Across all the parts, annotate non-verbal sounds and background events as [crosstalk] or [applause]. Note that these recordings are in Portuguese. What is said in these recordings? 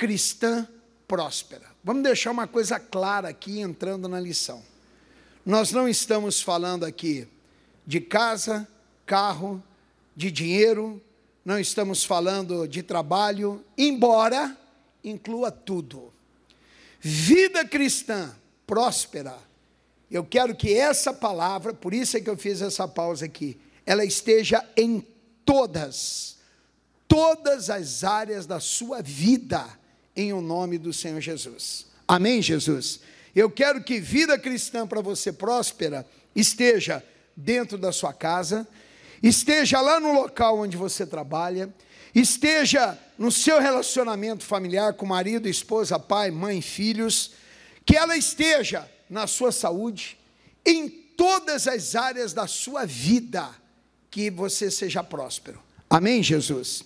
cristã próspera. Vamos deixar uma coisa clara aqui entrando na lição. Nós não estamos falando aqui de casa, carro, de dinheiro, não estamos falando de trabalho, embora inclua tudo. Vida cristã próspera. Eu quero que essa palavra, por isso é que eu fiz essa pausa aqui, ela esteja em todas, todas as áreas da sua vida em o um nome do Senhor Jesus. Amém, Jesus? Eu quero que vida cristã para você próspera esteja dentro da sua casa, esteja lá no local onde você trabalha, esteja no seu relacionamento familiar com marido, esposa, pai, mãe, filhos, que ela esteja na sua saúde, em todas as áreas da sua vida, que você seja próspero. Amém, Jesus?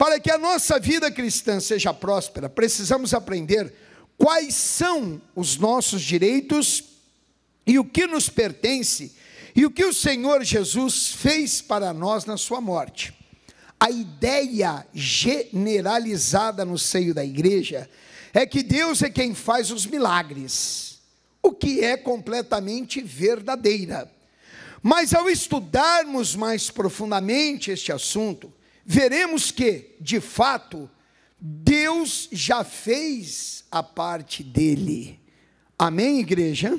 Para que a nossa vida cristã seja próspera, precisamos aprender quais são os nossos direitos e o que nos pertence e o que o Senhor Jesus fez para nós na sua morte. A ideia generalizada no seio da igreja é que Deus é quem faz os milagres, o que é completamente verdadeira. Mas ao estudarmos mais profundamente este assunto, veremos que, de fato, Deus já fez a parte dele. Amém, igreja?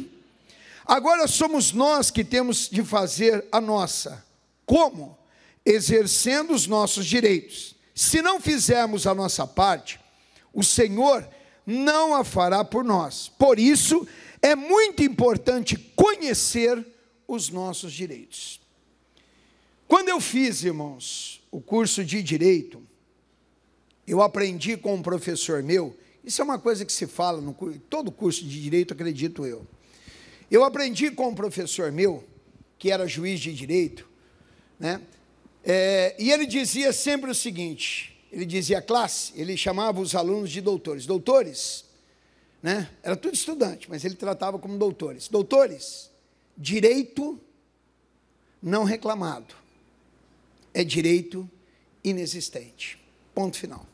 Agora somos nós que temos de fazer a nossa. Como? Exercendo os nossos direitos. Se não fizermos a nossa parte, o Senhor não a fará por nós. Por isso, é muito importante conhecer os nossos direitos. Quando eu fiz, irmãos, o curso de direito, eu aprendi com um professor meu, isso é uma coisa que se fala no todo curso de direito, acredito eu. Eu aprendi com um professor meu, que era juiz de direito, né? É, e ele dizia sempre o seguinte: ele dizia classe, ele chamava os alunos de doutores. Doutores, né? Era tudo estudante, mas ele tratava como doutores. Doutores, direito não reclamado é direito inexistente. Ponto final.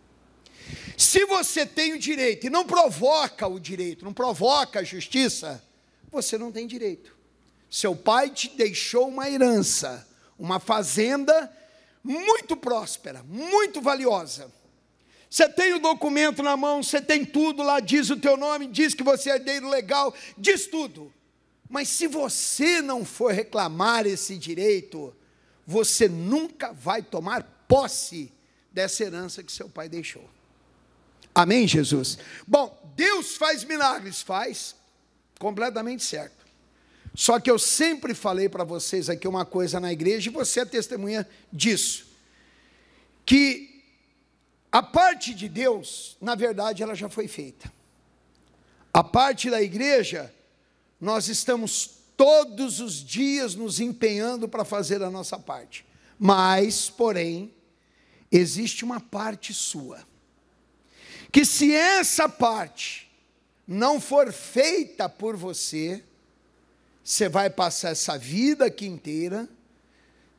Se você tem o direito e não provoca o direito, não provoca a justiça, você não tem direito. Seu pai te deixou uma herança, uma fazenda muito próspera, muito valiosa. Você tem o documento na mão, você tem tudo lá, diz o teu nome, diz que você é herdeiro legal, diz tudo. Mas se você não for reclamar esse direito, você nunca vai tomar posse dessa herança que seu pai deixou. Amém, Jesus? Bom, Deus faz milagres, faz, completamente certo. Só que eu sempre falei para vocês aqui uma coisa na igreja, e você é testemunha disso, que a parte de Deus, na verdade, ela já foi feita. A parte da igreja, nós estamos todos os dias nos empenhando para fazer a nossa parte. Mas, porém, existe uma parte sua. Que se essa parte não for feita por você, você vai passar essa vida aqui inteira,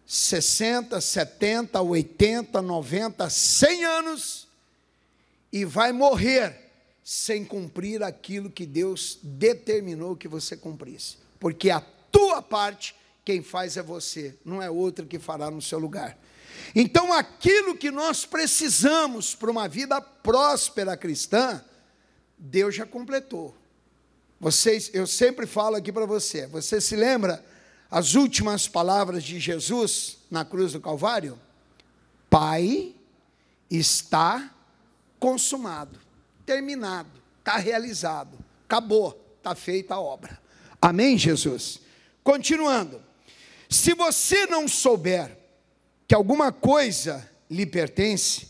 60, 70, 80, 90, 100 anos, e vai morrer sem cumprir aquilo que Deus determinou que você cumprisse porque a tua parte quem faz é você, não é outro que fará no seu lugar. Então, aquilo que nós precisamos para uma vida próspera cristã, Deus já completou. Vocês, eu sempre falo aqui para você. Você se lembra as últimas palavras de Jesus na cruz do Calvário? Pai, está consumado, terminado, está realizado, acabou, está feita a obra. Amém, Jesus? Continuando. Se você não souber que alguma coisa lhe pertence,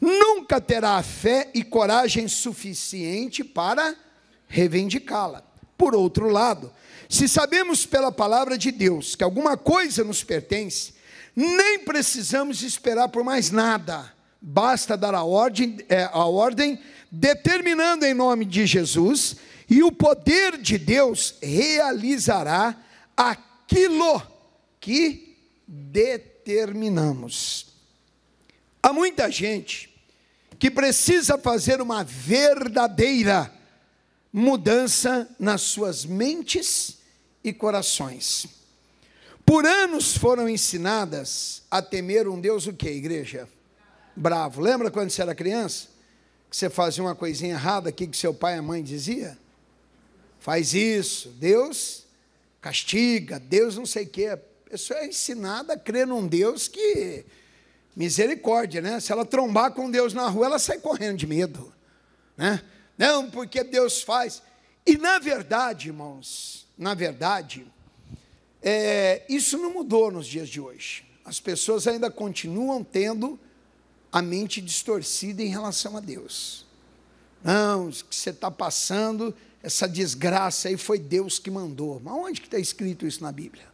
nunca terá fé e coragem suficiente para reivindicá-la. Por outro lado, se sabemos pela palavra de Deus que alguma coisa nos pertence, nem precisamos esperar por mais nada. Basta dar a ordem, é, a ordem determinando em nome de Jesus e o poder de Deus realizará aquilo que determinamos. Há muita gente que precisa fazer uma verdadeira mudança nas suas mentes e corações. Por anos foram ensinadas a temer um Deus o quê? igreja? Bravo. Lembra quando você era criança? Que você fazia uma coisinha errada aqui que seu pai e a mãe dizia? faz isso, Deus castiga, Deus não sei o quê. A pessoa é ensinada a crer num Deus que misericórdia, né? Se ela trombar com Deus na rua, ela sai correndo de medo, né? Não, porque Deus faz. E na verdade, irmãos, na verdade, é, isso não mudou nos dias de hoje. As pessoas ainda continuam tendo a mente distorcida em relação a Deus. Não, o que você está passando essa desgraça aí foi Deus que mandou. Mas onde que está escrito isso na Bíblia?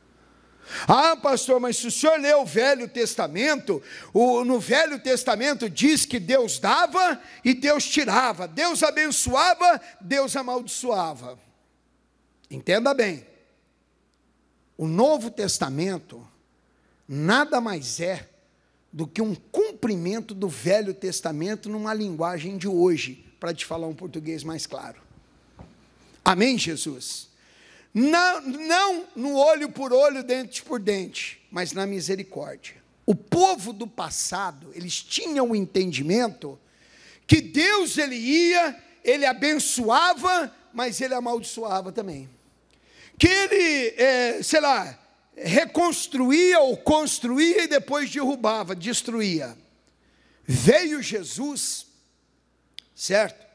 Ah, pastor, mas se o senhor lê o Velho Testamento, o, no Velho Testamento diz que Deus dava e Deus tirava, Deus abençoava, Deus amaldiçoava. Entenda bem, o Novo Testamento nada mais é do que um cumprimento do Velho Testamento numa linguagem de hoje, para te falar um português mais claro. Amém, Jesus? Não, não no olho por olho, dente por dente, mas na misericórdia. O povo do passado, eles tinham o entendimento que Deus ele ia, ele abençoava, mas ele amaldiçoava também. Que ele, é, sei lá, reconstruía ou construía e depois derrubava, destruía. Veio Jesus, certo?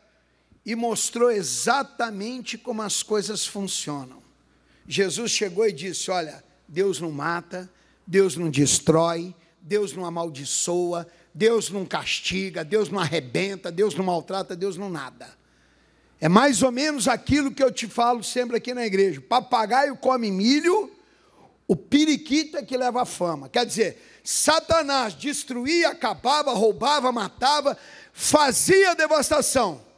e mostrou exatamente como as coisas funcionam. Jesus chegou e disse: Olha, Deus não mata, Deus não destrói, Deus não amaldiçoa, Deus não castiga, Deus não arrebenta, Deus não maltrata, Deus não nada. É mais ou menos aquilo que eu te falo sempre aqui na igreja: papagaio come milho, o é que leva a fama. Quer dizer, Satanás destruía, acabava, roubava, matava, fazia devastação.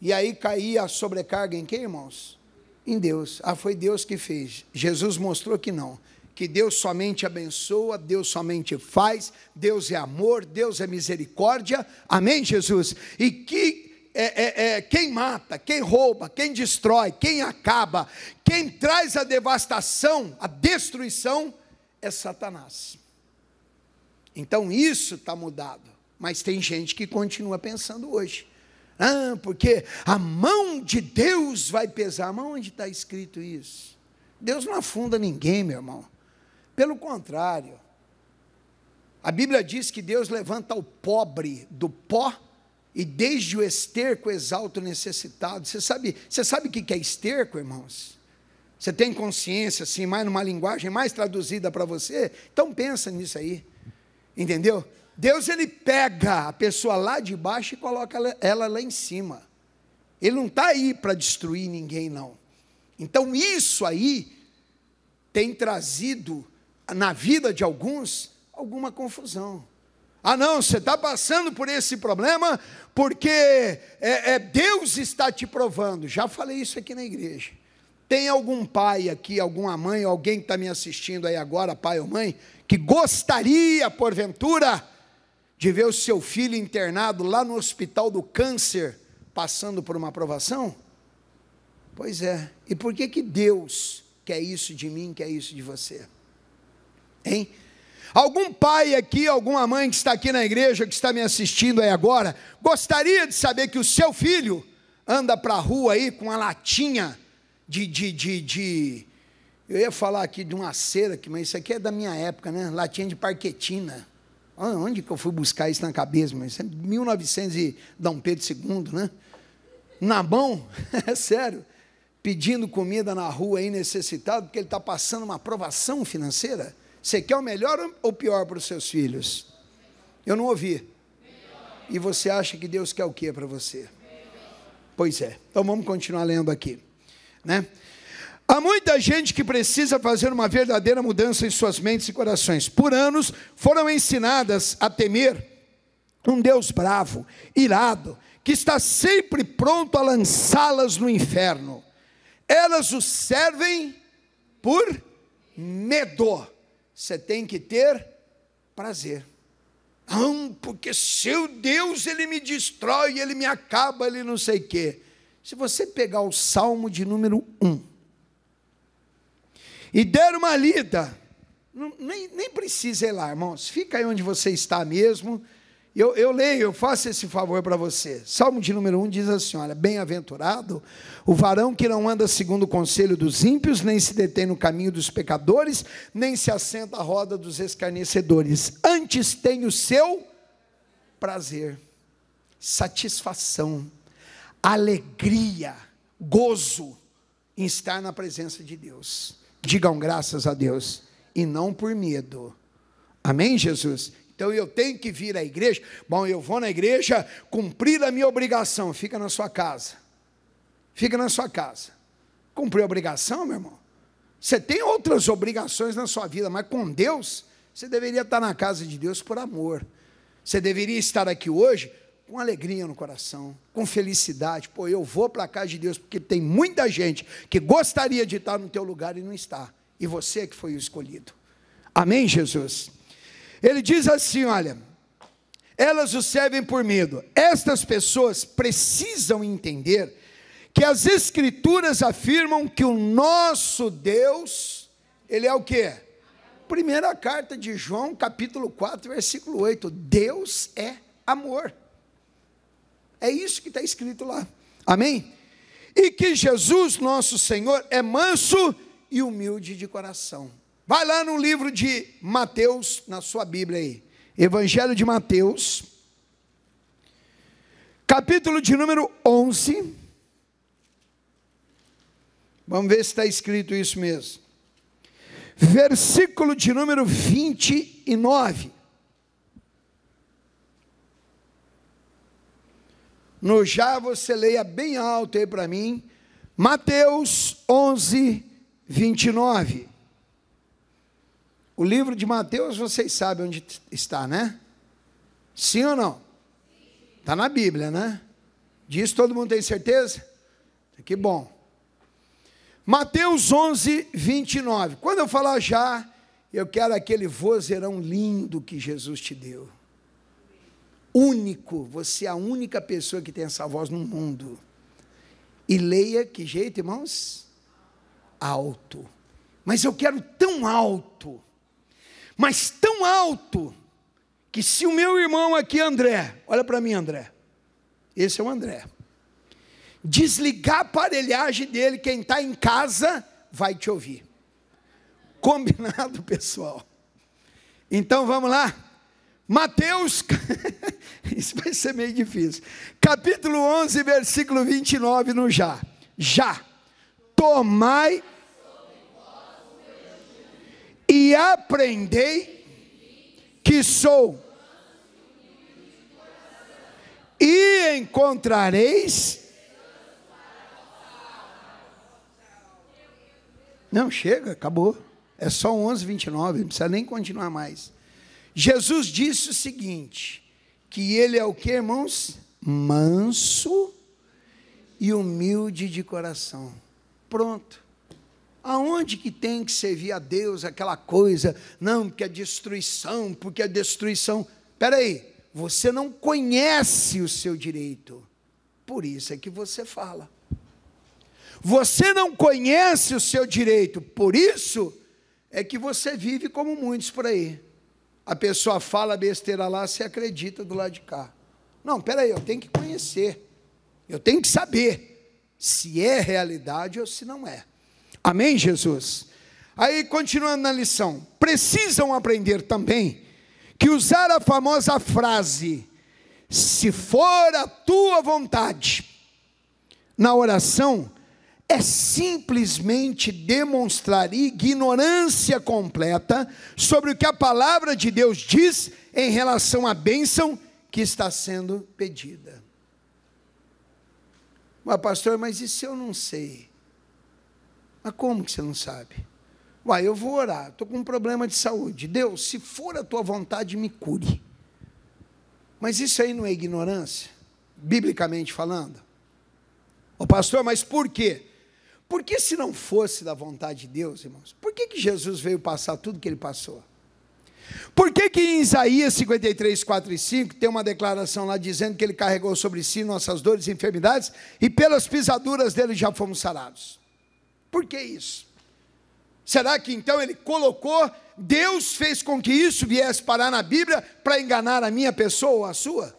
E aí caía a sobrecarga em quem, irmãos? Em Deus. Ah, foi Deus que fez. Jesus mostrou que não. Que Deus somente abençoa, Deus somente faz, Deus é amor, Deus é misericórdia. Amém, Jesus? E que é, é, é, quem mata, quem rouba, quem destrói, quem acaba, quem traz a devastação, a destruição, é Satanás. Então isso está mudado. Mas tem gente que continua pensando hoje. Ah, porque a mão de Deus vai pesar. Mas onde está escrito isso? Deus não afunda ninguém, meu irmão. Pelo contrário. A Bíblia diz que Deus levanta o pobre do pó e desde o esterco exalta o necessitado. Você sabe, você sabe o que é esterco, irmãos? Você tem consciência, assim, mais numa linguagem mais traduzida para você? Então pensa nisso aí. Entendeu? Deus ele pega a pessoa lá de baixo e coloca ela, ela lá em cima. Ele não está aí para destruir ninguém, não. Então isso aí tem trazido na vida de alguns alguma confusão. Ah, não, você está passando por esse problema porque é, é, Deus está te provando. Já falei isso aqui na igreja. Tem algum pai aqui, alguma mãe, alguém que está me assistindo aí agora, pai ou mãe, que gostaria, porventura, de ver o seu filho internado lá no hospital do câncer, passando por uma aprovação? Pois é. E por que que Deus quer isso de mim, quer isso de você? Hein? Algum pai aqui, alguma mãe que está aqui na igreja, que está me assistindo aí agora, gostaria de saber que o seu filho anda para a rua aí com uma latinha de, de, de, de, Eu ia falar aqui de uma cera, mas isso aqui é da minha época, né? Latinha de parquetina. Onde que eu fui buscar isso na cabeça? Mas é 1900 e Dom Pedro II, né? Nabão, [laughs] é sério, pedindo comida na rua aí necessitado, porque ele está passando uma aprovação financeira. Você quer o melhor ou o pior para os seus filhos? Eu não ouvi. E você acha que Deus quer o que para você? Pois é. Então vamos continuar lendo aqui, né? Há muita gente que precisa fazer uma verdadeira mudança em suas mentes e corações. Por anos foram ensinadas a temer um Deus bravo, irado, que está sempre pronto a lançá-las no inferno. Elas o servem por medo. Você tem que ter prazer. Não, porque seu Deus ele me destrói, ele me acaba, ele não sei o quê. Se você pegar o Salmo de número 1, e der uma lida. Não, nem, nem precisa ir lá, irmãos. Fica aí onde você está mesmo. Eu, eu leio, eu faço esse favor para você. Salmo de número 1 diz assim: Olha, bem-aventurado o varão que não anda segundo o conselho dos ímpios, nem se detém no caminho dos pecadores, nem se assenta à roda dos escarnecedores. Antes tem o seu prazer, satisfação, alegria, gozo em estar na presença de Deus. Digam graças a Deus e não por medo. Amém, Jesus? Então eu tenho que vir à igreja. Bom, eu vou na igreja cumprir a minha obrigação. Fica na sua casa. Fica na sua casa. Cumprir a obrigação, meu irmão? Você tem outras obrigações na sua vida, mas com Deus, você deveria estar na casa de Deus por amor. Você deveria estar aqui hoje com alegria no coração, com felicidade. Pô, eu vou para a casa de Deus, porque tem muita gente que gostaria de estar no teu lugar e não está. E você é que foi o escolhido. Amém, Jesus? Ele diz assim: olha, elas o servem por medo. Estas pessoas precisam entender que as Escrituras afirmam que o nosso Deus, ele é o quê? Primeira carta de João, capítulo 4, versículo 8. Deus é amor. É isso que está escrito lá. Amém? E que Jesus, nosso Senhor, é manso e humilde de coração. Vai lá no livro de Mateus, na sua Bíblia aí. Evangelho de Mateus, capítulo de número 11. Vamos ver se está escrito isso mesmo. Versículo de número 29. No já você leia bem alto aí para mim. Mateus 11, 29. O livro de Mateus, vocês sabem onde está, né? Sim ou não? Está na Bíblia, né? Diz todo mundo tem certeza? Que bom. Mateus 11, 29. Quando eu falar já, eu quero aquele vozeirão lindo que Jesus te deu único, você é a única pessoa que tem essa voz no mundo. E leia que jeito, irmãos? Alto. Mas eu quero tão alto, mas tão alto, que se o meu irmão aqui, André, olha para mim, André, esse é o André, desligar a aparelhagem dele, quem está em casa vai te ouvir. Combinado, [laughs] pessoal? Então vamos lá? Mateus, [laughs] isso vai ser meio difícil, capítulo 11, versículo 29, no já. Já, tomai e aprendei que sou, e encontrareis. Não, chega, acabou. É só 11, 29, não precisa nem continuar mais. Jesus disse o seguinte: que ele é o que, irmãos? Manso e humilde de coração. Pronto. Aonde que tem que servir a Deus aquela coisa? Não, porque é destruição, porque é destruição. Espera aí, você não conhece o seu direito. Por isso é que você fala. Você não conhece o seu direito, por isso é que você vive como muitos por aí. A pessoa fala besteira lá, você acredita do lado de cá. Não, peraí, eu tenho que conhecer. Eu tenho que saber se é realidade ou se não é. Amém, Jesus? Aí, continuando na lição, precisam aprender também que usar a famosa frase, se for a tua vontade, na oração, é simplesmente demonstrar ignorância completa sobre o que a palavra de Deus diz em relação à bênção que está sendo pedida. Mas, pastor, mas isso eu não sei. Mas como que você não sabe? Uai, eu vou orar, estou com um problema de saúde. Deus, se for a tua vontade, me cure. Mas isso aí não é ignorância, biblicamente falando? Ô pastor, mas por quê? Porque se não fosse da vontade de Deus, irmãos, por que, que Jesus veio passar tudo que ele passou? Por que, que em Isaías 53, 4 e 5 tem uma declaração lá dizendo que ele carregou sobre si nossas dores e enfermidades e pelas pisaduras dele já fomos sarados? Por que isso? Será que então ele colocou, Deus fez com que isso viesse parar na Bíblia para enganar a minha pessoa ou a sua?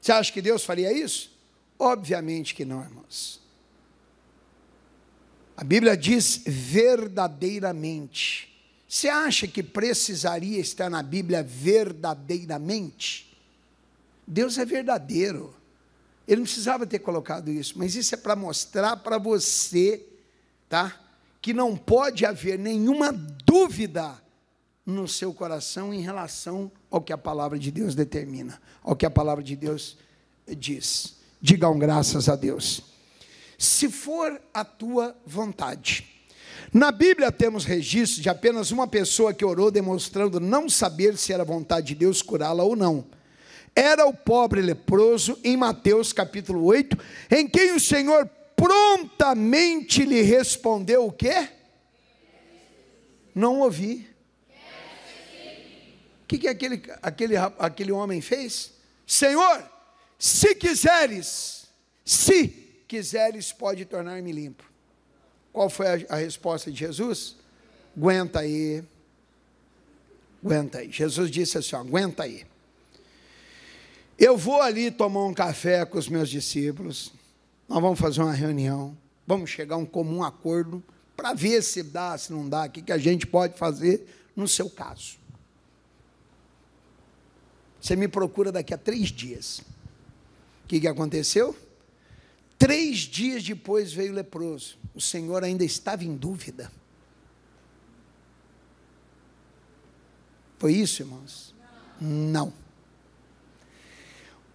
Você acha que Deus faria isso? Obviamente que não, irmãos. A Bíblia diz verdadeiramente. Você acha que precisaria estar na Bíblia verdadeiramente? Deus é verdadeiro. Ele não precisava ter colocado isso, mas isso é para mostrar para você, tá? Que não pode haver nenhuma dúvida no seu coração em relação ao que a palavra de Deus determina, ao que a palavra de Deus diz. Digam graças a Deus se for a tua vontade. Na Bíblia temos registro de apenas uma pessoa que orou demonstrando não saber se era vontade de Deus curá-la ou não. Era o pobre leproso em Mateus capítulo 8, em quem o Senhor prontamente lhe respondeu o quê? Não ouvi. O que, que aquele, aquele, aquele homem fez? Senhor, se quiseres, se quiseres, pode tornar-me limpo. Qual foi a, a resposta de Jesus? Aguenta aí. Aguenta aí. Jesus disse assim: aguenta aí. Eu vou ali tomar um café com os meus discípulos. Nós vamos fazer uma reunião. Vamos chegar a um comum acordo para ver se dá, se não dá, o que, que a gente pode fazer no seu caso. Você me procura daqui a três dias. O que, que aconteceu? Três dias depois veio o leproso. O Senhor ainda estava em dúvida. Foi isso, irmãos? Não.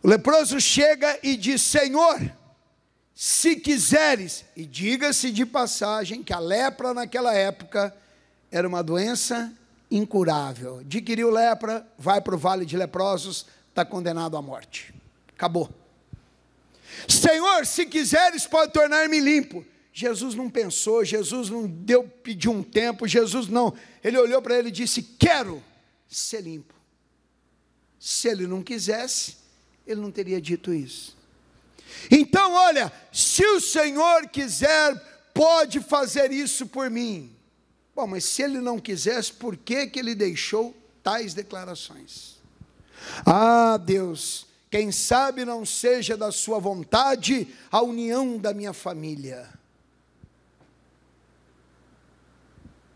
O leproso chega e diz: Senhor, se quiseres, e diga-se de passagem que a lepra naquela época era uma doença incurável. Adquiriu lepra, vai para o vale de leprosos, está condenado à morte. Acabou. Senhor, se quiseres, pode tornar-me limpo. Jesus não pensou, Jesus não deu, pediu um tempo, Jesus não. Ele olhou para ele e disse: Quero ser limpo. Se ele não quisesse, ele não teria dito isso. Então, olha, se o Senhor quiser, pode fazer isso por mim. Bom, mas se ele não quisesse, por que, que ele deixou tais declarações? Ah, Deus, quem sabe não seja da sua vontade a união da minha família.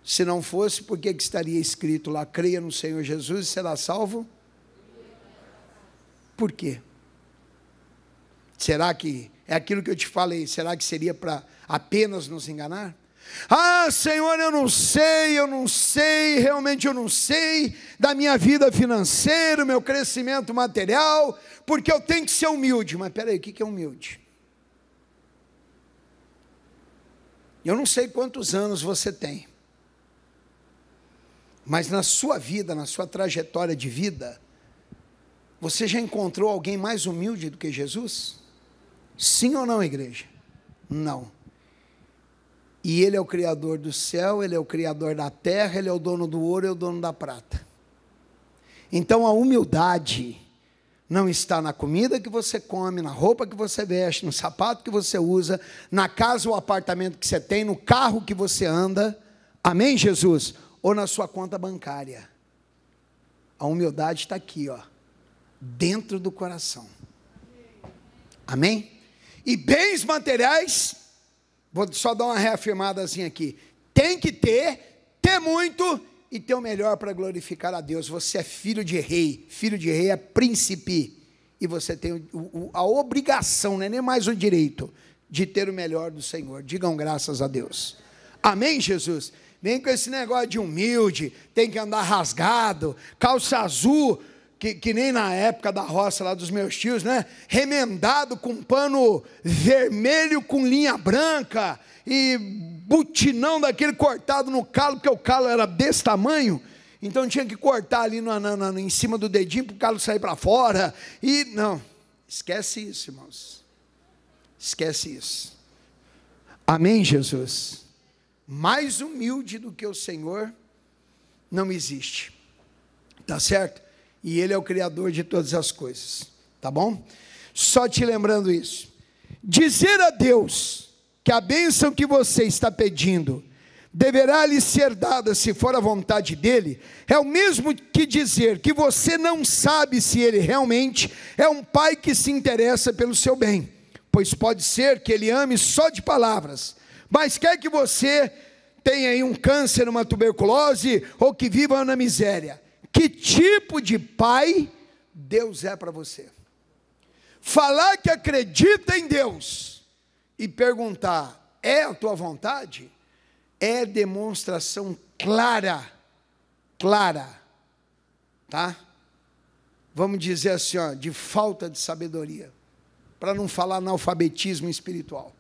Se não fosse, por que, estaria escrito lá: creia no Senhor Jesus e será salvo? Por quê? Será que é aquilo que eu te falei? Será que seria para apenas nos enganar? Ah, Senhor, eu não sei, eu não sei, realmente eu não sei da minha vida financeira, meu crescimento material, porque eu tenho que ser humilde. Mas peraí, o que é humilde? Eu não sei quantos anos você tem, mas na sua vida, na sua trajetória de vida, você já encontrou alguém mais humilde do que Jesus? Sim ou não, igreja? Não. E ele é o criador do céu, ele é o criador da terra, ele é o dono do ouro e é o dono da prata. Então a humildade não está na comida que você come, na roupa que você veste, no sapato que você usa, na casa ou apartamento que você tem, no carro que você anda. Amém, Jesus? Ou na sua conta bancária. A humildade está aqui, ó, dentro do coração. Amém? E bens materiais Vou só dar uma reafirmadazinha aqui. Tem que ter, ter muito e ter o melhor para glorificar a Deus. Você é filho de rei, filho de rei é príncipe. E você tem o, o, a obrigação, não é nem mais o direito, de ter o melhor do Senhor. Digam graças a Deus. Amém, Jesus? Vem com esse negócio de humilde, tem que andar rasgado, calça azul que, que nem na época da roça lá dos meus tios, né? Remendado com pano vermelho com linha branca e butinão daquele cortado no calo, porque o calo era desse tamanho. Então tinha que cortar ali no, no, no em cima do dedinho para o calo sair para fora. E não, esquece isso, irmãos. Esquece isso. Amém, Jesus? Mais humilde do que o Senhor não existe. Tá certo? e Ele é o Criador de todas as coisas, tá bom? Só te lembrando isso. Dizer a Deus que a bênção que você está pedindo deverá lhe ser dada se for a vontade dele, é o mesmo que dizer que você não sabe se ele realmente é um pai que se interessa pelo seu bem, pois pode ser que ele ame só de palavras, mas quer que você tenha aí um câncer, uma tuberculose ou que viva na miséria que tipo de pai Deus é para você. Falar que acredita em Deus e perguntar: é a tua vontade? É demonstração clara, clara, tá? Vamos dizer assim, ó, de falta de sabedoria, para não falar analfabetismo espiritual.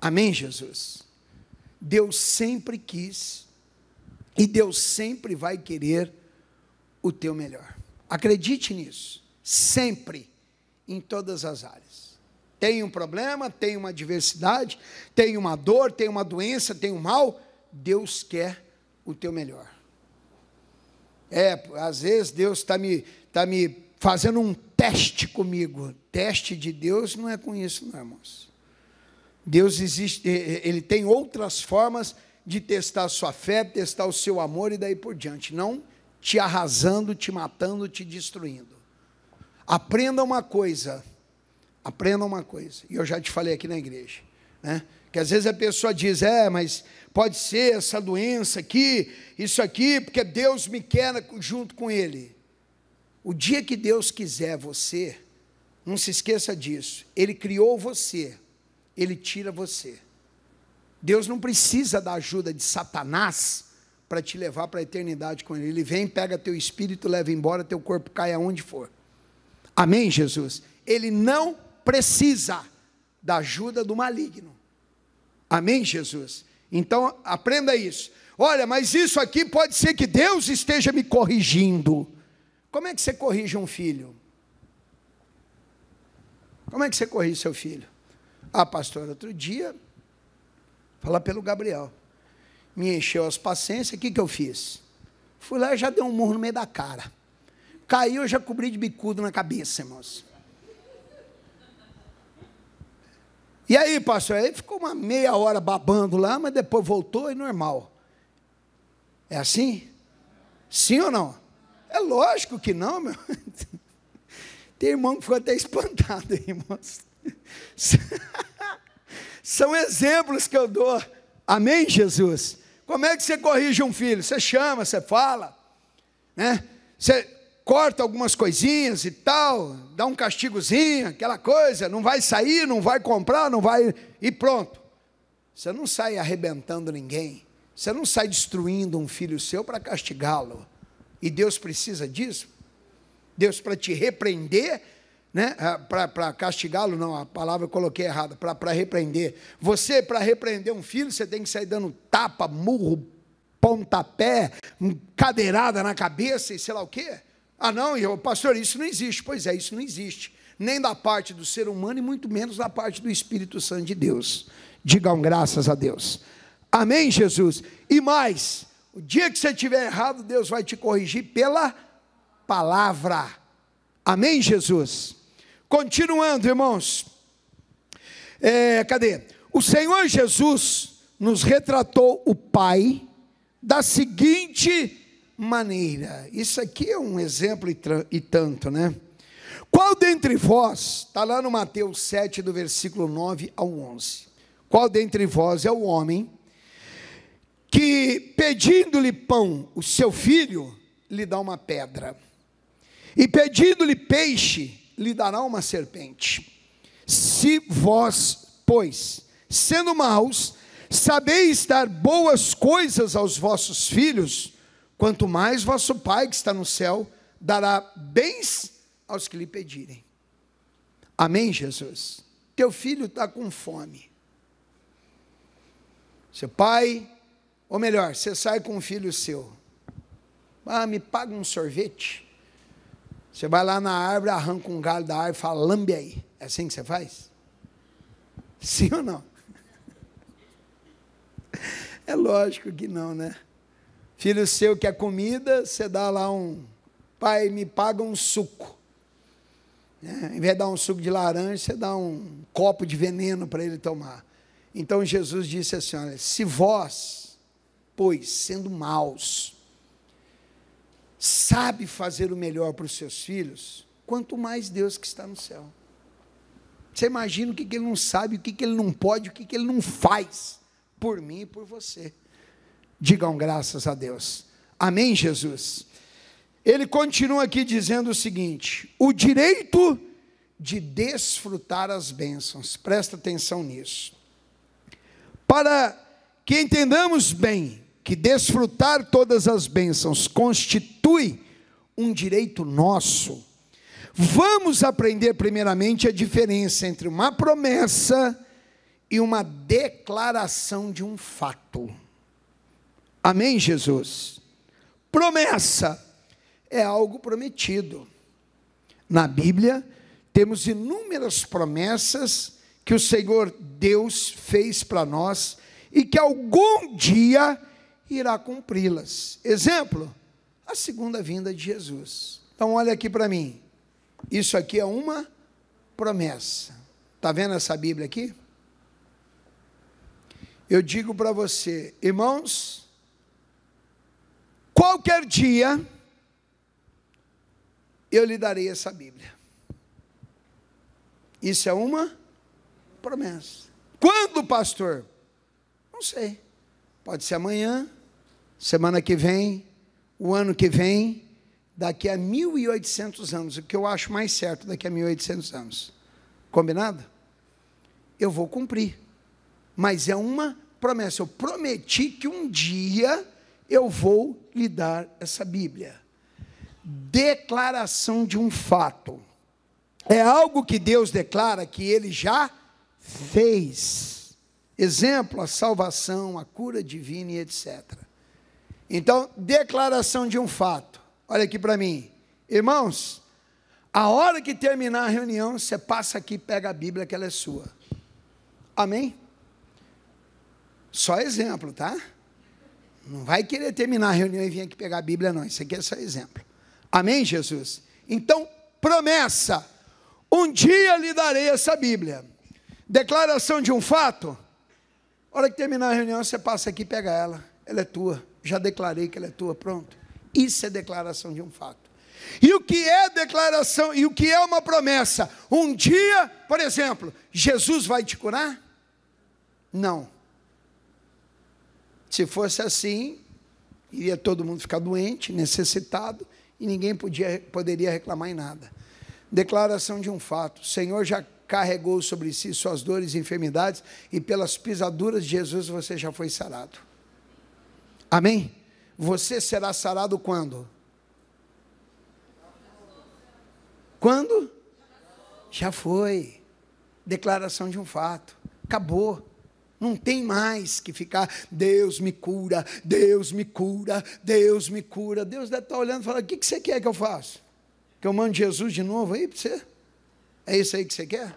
Amém, Jesus? Deus sempre quis e Deus sempre vai querer o teu melhor. Acredite nisso. Sempre. Em todas as áreas. Tem um problema, tem uma adversidade, tem uma dor, tem uma doença, tem um mal. Deus quer o teu melhor. É, às vezes Deus está me, tá me fazendo um teste comigo. Teste de Deus não é com isso, não, irmãos. Deus existe, ele tem outras formas de testar sua fé, testar o seu amor e daí por diante, não te arrasando, te matando, te destruindo. Aprenda uma coisa, aprenda uma coisa, e eu já te falei aqui na igreja, né? que às vezes a pessoa diz, é, mas pode ser essa doença aqui, isso aqui, porque Deus me quer junto com Ele. O dia que Deus quiser você, não se esqueça disso, Ele criou você, Ele tira você. Deus não precisa da ajuda de Satanás para te levar para a eternidade com Ele. Ele vem, pega teu espírito, leva embora, teu corpo cai aonde for. Amém, Jesus? Ele não precisa da ajuda do maligno. Amém, Jesus? Então, aprenda isso. Olha, mas isso aqui pode ser que Deus esteja me corrigindo. Como é que você corrige um filho? Como é que você corrige seu filho? Ah, pastor, outro dia falar pelo Gabriel. Me encheu as paciências, o que, que eu fiz? Fui lá e já dei um murro no meio da cara. Caiu, eu já cobri de bicudo na cabeça, irmãos. E aí, pastor, aí ficou uma meia hora babando lá, mas depois voltou e normal. É assim? Sim ou não? É lógico que não, meu. [laughs] Tem irmão que ficou até espantado, irmãos. [laughs] São exemplos que eu dou. Amém, Jesus? Como é que você corrige um filho? Você chama, você fala, né? Você corta algumas coisinhas e tal, dá um castigozinho, aquela coisa, não vai sair, não vai comprar, não vai. e pronto. Você não sai arrebentando ninguém, você não sai destruindo um filho seu para castigá-lo. E Deus precisa disso? Deus para te repreender né? Ah, para castigá-lo, não, a palavra eu coloquei errada, para repreender. Você, para repreender um filho, você tem que sair dando tapa, murro, pontapé, cadeirada na cabeça e sei lá o quê. Ah, não, eu, pastor, isso não existe. Pois é, isso não existe. Nem da parte do ser humano e muito menos da parte do Espírito Santo de Deus. Digam graças a Deus. Amém, Jesus? E mais, o dia que você estiver errado, Deus vai te corrigir pela palavra. Amém, Jesus? Continuando, irmãos. É, cadê? O Senhor Jesus nos retratou o Pai da seguinte maneira. Isso aqui é um exemplo e, e tanto, né? Qual dentre vós, está lá no Mateus 7, do versículo 9 ao 11. Qual dentre vós é o homem que, pedindo-lhe pão, o seu filho, lhe dá uma pedra? E pedindo-lhe peixe, lhe dará uma serpente. Se vós, pois, sendo maus, sabeis dar boas coisas aos vossos filhos, quanto mais vosso Pai que está no céu dará bens aos que lhe pedirem. Amém, Jesus? Teu filho está com fome. Seu pai, ou melhor, você sai com um filho seu. Ah, me paga um sorvete. Você vai lá na árvore, arranca um galho da árvore e fala, lambe aí. É assim que você faz? Sim ou não? [laughs] É lógico que não, né? Filho seu que é comida, você dá lá um. Pai, me paga um suco. É, em vez de dar um suco de laranja, você dá um copo de veneno para ele tomar. Então Jesus disse assim: olha, se vós, pois, sendo maus, sabe fazer o melhor para os seus filhos, quanto mais Deus que está no céu. Você imagina o que, ele não sabe, o que, ele não pode, o que ele não faz por mim e por você. Digam graças a Deus. Amém, Jesus? Ele continua aqui dizendo o seguinte: o direito de desfrutar as bênçãos, presta atenção nisso. Para que entendamos bem, que desfrutar todas as bênçãos constitui um direito nosso, vamos aprender primeiramente a diferença entre uma promessa e uma declaração de um fato. Amém, Jesus? Promessa é algo prometido. Na Bíblia, temos inúmeras promessas que o Senhor Deus fez para nós e que algum dia e irá cumpri-las. Exemplo, a segunda vinda de Jesus. Então, olha aqui para mim. Isso aqui é uma promessa. Está vendo essa Bíblia aqui? Eu digo para você, irmãos, qualquer dia eu lhe darei essa Bíblia. Isso é uma promessa. Quando, pastor? Não sei. Pode ser amanhã, semana que vem, o ano que vem, daqui a 1800 anos, o que eu acho mais certo daqui a 1800 anos. Combinado? Eu vou cumprir. Mas é uma promessa. Eu prometi que um dia eu vou lhe dar essa Bíblia. Declaração de um fato. É algo que Deus declara que ele já fez. Exemplo, a salvação, a cura divina e etc. Então, declaração de um fato. Olha aqui para mim. Irmãos, a hora que terminar a reunião, você passa aqui e pega a Bíblia que ela é sua. Amém? Só exemplo, tá? Não vai querer terminar a reunião e vir aqui pegar a Bíblia, não. Isso aqui é só exemplo. Amém, Jesus? Então, promessa. Um dia lhe darei essa Bíblia. Declaração de um fato. A hora que terminar a reunião, você passa aqui e pega ela. Ela é tua já declarei que ela é tua, pronto. Isso é declaração de um fato. E o que é declaração e o que é uma promessa? Um dia, por exemplo, Jesus vai te curar? Não. Se fosse assim, iria todo mundo ficar doente, necessitado, e ninguém podia, poderia reclamar em nada. Declaração de um fato: o Senhor já carregou sobre si suas dores e enfermidades, e pelas pisaduras de Jesus você já foi sarado. Amém? Você será sarado quando? Quando? Já foi. Declaração de um fato. Acabou. Não tem mais que ficar, Deus me cura, Deus me cura, Deus me cura. Deus deve estar olhando e falando: o que, você quer que eu faça? Que eu mando Jesus de novo aí para você? É isso aí que você quer?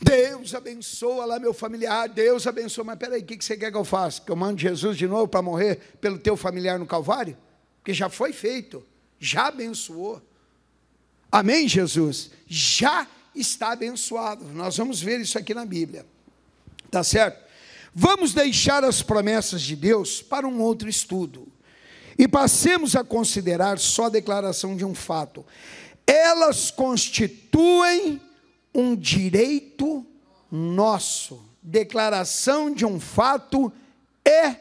Deus abençoa lá meu familiar, Deus abençoa, mas peraí, o que você quer que eu faça? Que eu mando Jesus de novo para morrer pelo teu familiar no Calvário? Porque já foi feito, já abençoou. Amém, Jesus? Já está abençoado. Nós vamos ver isso aqui na Bíblia. Tá certo? Vamos deixar as promessas de Deus para um outro estudo. E passemos a considerar só a declaração de um fato. Elas constituem um direito nosso. Declaração de um fato é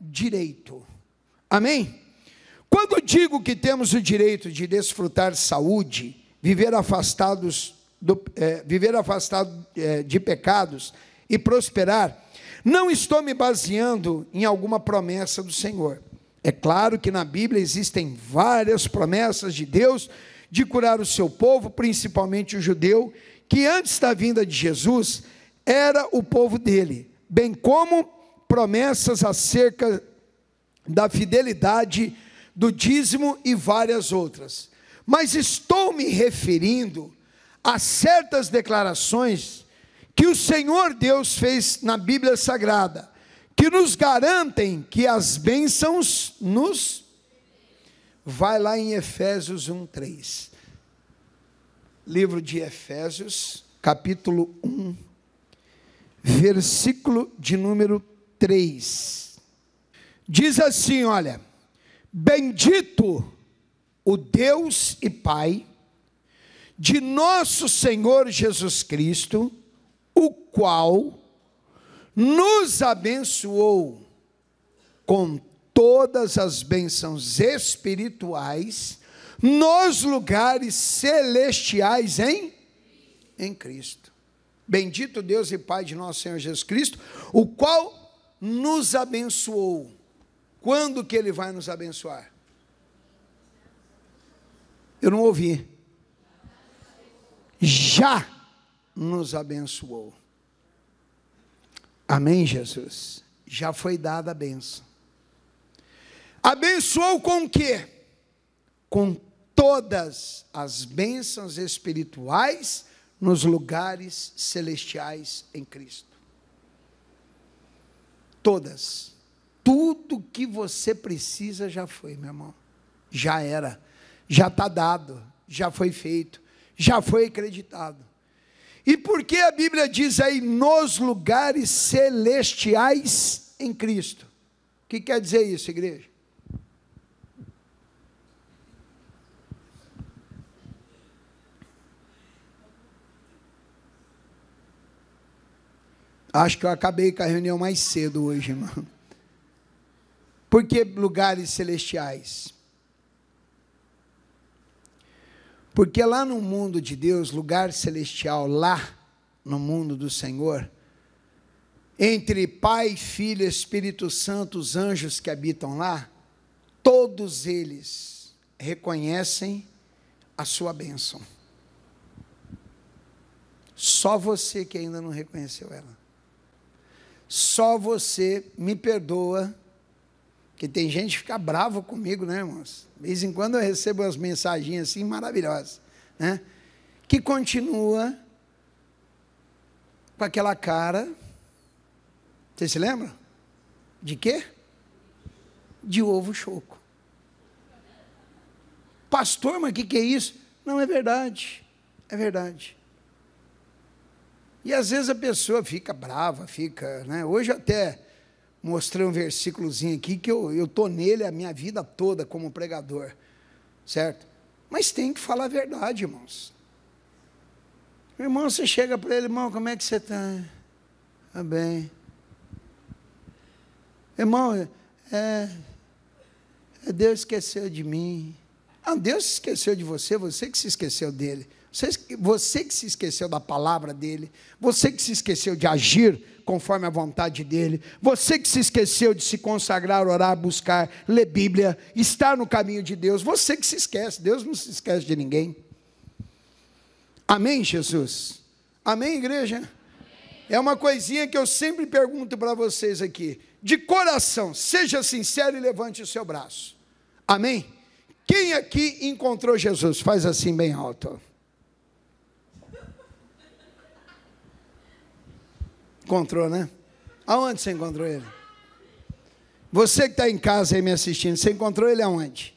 direito. Amém? Quando digo que temos o direito de desfrutar saúde, viver afastados, do, é, viver afastado é, de pecados e prosperar, não estou me baseando em alguma promessa do Senhor. É claro que na Bíblia existem várias promessas de Deus de curar o seu povo, principalmente o judeu, que antes da vinda de Jesus era o povo dele, bem como promessas acerca da fidelidade, do dízimo e várias outras. Mas estou me referindo a certas declarações que o Senhor Deus fez na Bíblia Sagrada, que nos garantem que as bênçãos nos. Vai lá em Efésios 1, 3 livro de Efésios, capítulo 1, versículo de número 3. Diz assim: Olha, bendito o Deus e Pai de nosso Senhor Jesus Cristo, o qual nos abençoou com todas as bênçãos espirituais nos lugares celestiais em em Cristo. Bendito Deus e Pai de nosso Senhor Jesus Cristo, o qual nos abençoou. Quando que ele vai nos abençoar? Eu não ouvi. Já nos abençoou. Amém, Jesus. Já foi dada a benção. Abençoou com o quê? Com todas as bênçãos espirituais nos lugares celestiais em Cristo. Todas. Tudo que você precisa já foi, meu irmão. Já era. Já está dado. Já foi feito. Já foi acreditado. E por que a Bíblia diz aí nos lugares celestiais em Cristo? O que quer dizer isso, igreja? Acho que eu acabei com a reunião mais cedo hoje, irmão. Por que lugares celestiais? Porque lá no mundo de Deus, lugar celestial, lá no mundo do Senhor, entre Pai, Filho, Espírito Santo, os anjos que habitam lá, todos eles reconhecem a sua bênção. Só você que ainda não reconheceu ela. Só você me perdoa. Que tem gente que fica bravo comigo, né, irmãos? De vez em quando eu recebo umas mensagens assim maravilhosas, né? Que continua com aquela cara. Você se lembra? De quê? De ovo choco. Pastor, mas o que, que é isso? Não, é verdade. É verdade. E às vezes a pessoa fica brava, fica. Né? Hoje até mostrei um versículozinho aqui que eu estou nele a minha vida toda como pregador, certo? Mas tem que falar a verdade, irmãos. irmão, você chega para ele, irmão, como é que você está? Está bem. Irmão, é, é, Deus esqueceu de mim. Ah, Deus esqueceu de você, você que se esqueceu dele. Você, você que se esqueceu da palavra dele, você que se esqueceu de agir conforme a vontade dele, você que se esqueceu de se consagrar, orar, buscar, ler Bíblia, estar no caminho de Deus, você que se esquece, Deus não se esquece de ninguém. Amém, Jesus? Amém, igreja? É uma coisinha que eu sempre pergunto para vocês aqui, de coração, seja sincero e levante o seu braço. Amém? Quem aqui encontrou Jesus? Faz assim bem alto. Encontrou, né? Aonde você encontrou ele? Você que está em casa aí me assistindo, você encontrou ele aonde?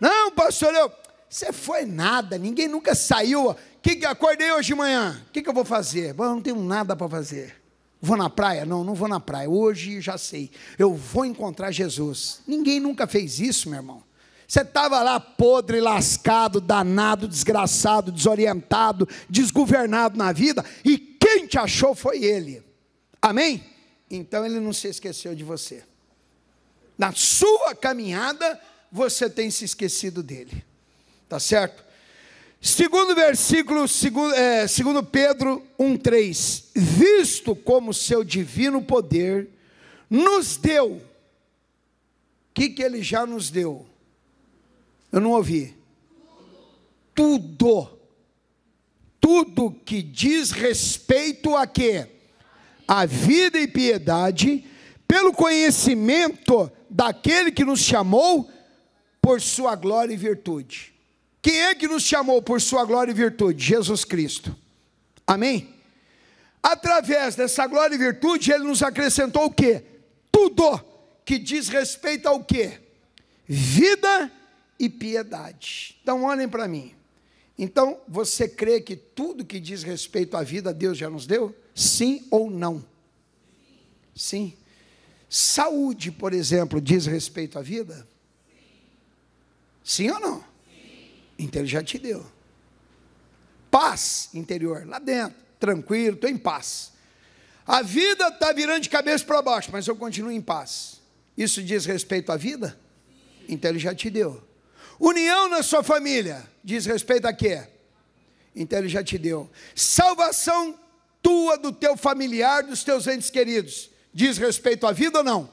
Não, pastor, eu. Você foi nada, ninguém nunca saiu. Que, que acordei hoje de manhã? O que, que eu vou fazer? Bom, eu não tenho nada para fazer. Vou na praia? Não, não vou na praia. Hoje já sei. Eu vou encontrar Jesus. Ninguém nunca fez isso, meu irmão. Você estava lá podre, lascado, danado, desgraçado, desorientado, desgovernado na vida, e quem te achou foi ele. Amém? Então ele não se esqueceu de você. Na sua caminhada, você tem se esquecido dele. Tá certo? Segundo versículo, segundo, é, segundo Pedro 1,3: Visto como seu divino poder nos deu, o que, que ele já nos deu? Eu não ouvi. Tudo. Tudo que diz respeito a quê? a vida e piedade, pelo conhecimento daquele que nos chamou por sua glória e virtude. Quem é que nos chamou por sua glória e virtude? Jesus Cristo. Amém? Através dessa glória e virtude, ele nos acrescentou o quê? Tudo que diz respeito ao quê? Vida e piedade. Então, olhem para mim. Então, você crê que tudo que diz respeito à vida Deus já nos deu? Sim ou não? Sim. Saúde, por exemplo, diz respeito à vida? Sim ou não? Então ele já te deu. Paz interior, lá dentro, tranquilo, estou em paz. A vida está virando de cabeça para baixo, mas eu continuo em paz. Isso diz respeito à vida? Então ele já te deu. União na sua família, diz respeito a quê? Então ele já te deu. Salvação tua, do teu familiar, dos teus entes queridos, diz respeito à vida ou não?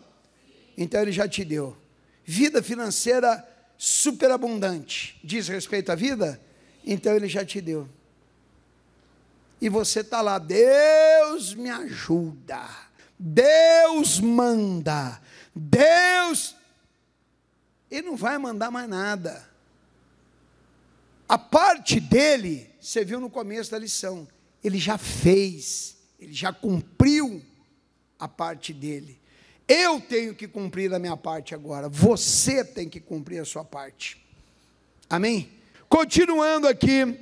Então ele já te deu. Vida financeira superabundante, diz respeito à vida? Então ele já te deu. E você está lá, Deus me ajuda, Deus manda, Deus. Ele não vai mandar mais nada. A parte dele, você viu no começo da lição, ele já fez, ele já cumpriu a parte dele. Eu tenho que cumprir a minha parte agora, você tem que cumprir a sua parte. Amém? Continuando aqui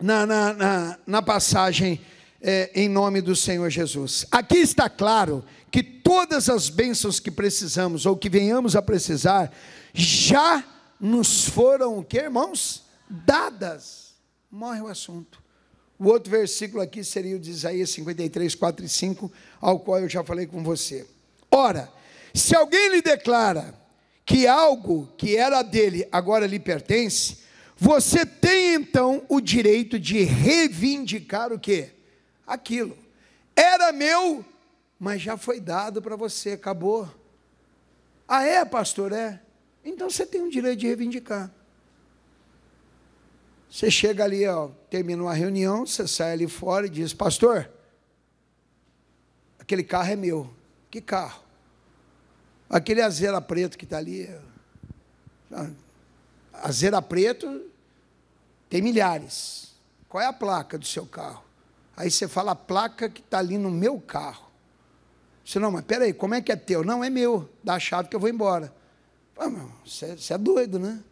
na, na, na, na passagem é, em nome do Senhor Jesus. Aqui está claro que todas as bênçãos que precisamos ou que venhamos a precisar já nos foram o que, irmãos? Dadas. Morre o assunto. O outro versículo aqui seria o de Isaías 53, 4 e 5, ao qual eu já falei com você. Ora, se alguém lhe declara que algo que era dele agora lhe pertence, você tem então o direito de reivindicar o quê? Aquilo. Era meu, mas já foi dado para você, acabou. Ah, é, pastor? É. Então você tem o direito de reivindicar. Você chega ali, ó, termina uma reunião, você sai ali fora e diz: Pastor, aquele carro é meu. Que carro? Aquele azera preto que está ali. Ah, azera preto tem milhares. Qual é a placa do seu carro? Aí você fala a placa que está ali no meu carro. Você não, mas peraí, como é que é teu? Não, é meu. Dá a chave que eu vou embora. Ah, meu, você é doido, né?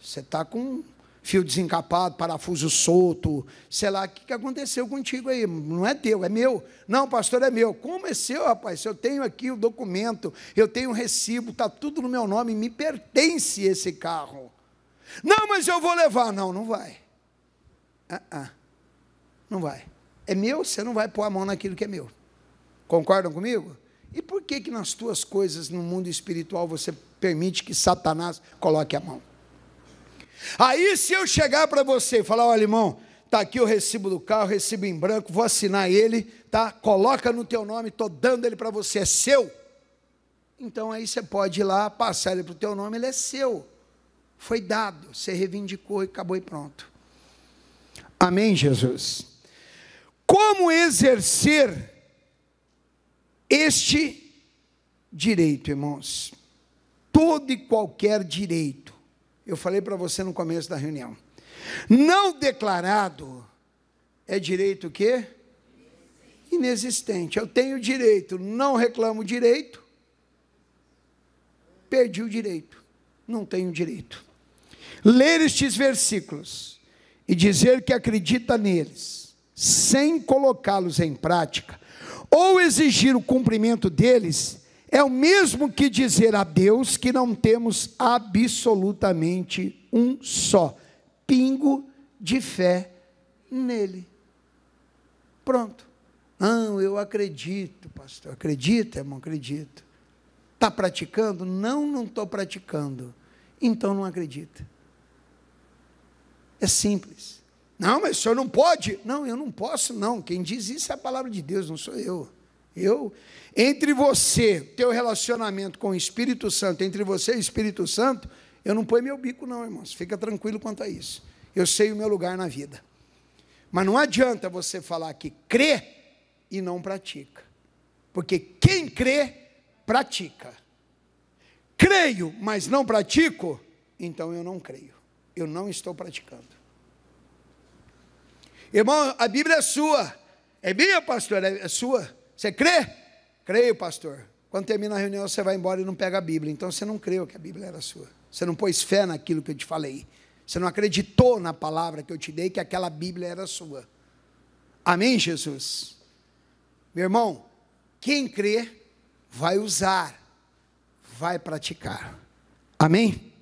Você está com fio desencapado, parafuso solto, sei lá, o que, aconteceu contigo aí? Não é teu, é meu. Não, pastor, é meu. Como é seu, rapaz? Eu tenho aqui o documento, eu tenho o recibo, está tudo no meu nome, me pertence esse carro. Não, mas eu vou levar. Não, não vai. Ah, ah. Não vai. É meu, você não vai pôr a mão naquilo que é meu. Concordam comigo? E por que que nas tuas coisas no mundo espiritual você permite que Satanás coloque a mão? Aí, se eu chegar para você e falar: olha, irmão, está aqui o recibo do carro, recibo em branco, vou assinar ele, tá? Coloca no teu nome, estou dando ele para você, é seu. Então aí você pode ir lá, passar ele para o teu nome, ele é seu. Foi dado, você reivindicou e acabou e pronto. Amém, Jesus? Como exercer este direito, irmãos? Todo e qualquer direito eu falei para você no começo da reunião. Não declarado é direito o quê? Inexistente. Eu tenho direito, não reclamo direito. Perdi o direito. Não tenho direito. Ler estes versículos e dizer que acredita neles, sem colocá-los em prática, ou exigir o cumprimento deles, é o mesmo que dizer a Deus que não temos absolutamente um só pingo de fé nele. Pronto. Não, eu acredito, pastor. Acredita, irmão, acredito. Está praticando? Não, não estou praticando. Então não acredita. É simples. Não, mas o senhor não pode. Não, eu não posso, não. Quem diz isso é a palavra de Deus, não sou eu. Eu entre você, teu relacionamento com o Espírito Santo, entre você e o Espírito Santo, eu não ponho meu bico não, irmãos. Fica tranquilo quanto a isso. Eu sei o meu lugar na vida. Mas não adianta você falar que crê e não pratica. Porque quem crê, pratica. Creio, mas não pratico, então eu não creio. Eu não estou praticando. Irmão, a Bíblia é sua. É minha, pastor, é sua. Você crê? Creio, pastor. Quando termina a reunião, você vai embora e não pega a Bíblia. Então você não creu que a Bíblia era sua. Você não pôs fé naquilo que eu te falei. Você não acreditou na palavra que eu te dei, que aquela Bíblia era sua. Amém, Jesus? Meu irmão, quem crê, vai usar, vai praticar. Amém?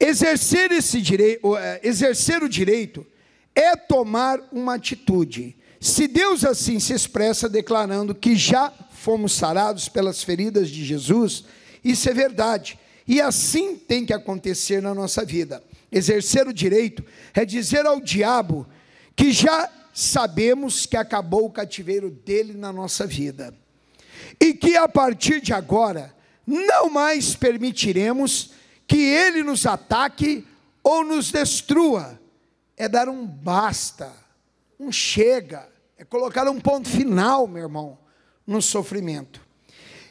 Exercer, esse direi, é, exercer o direito é tomar uma atitude se Deus assim se expressa declarando que já fomos sarados pelas feridas de Jesus, isso é verdade. E assim tem que acontecer na nossa vida. Exercer o direito é dizer ao diabo que já sabemos que acabou o cativeiro dele na nossa vida. E que a partir de agora não mais permitiremos que ele nos ataque ou nos destrua. É dar um basta, um chega é colocar um ponto final, meu irmão, no sofrimento.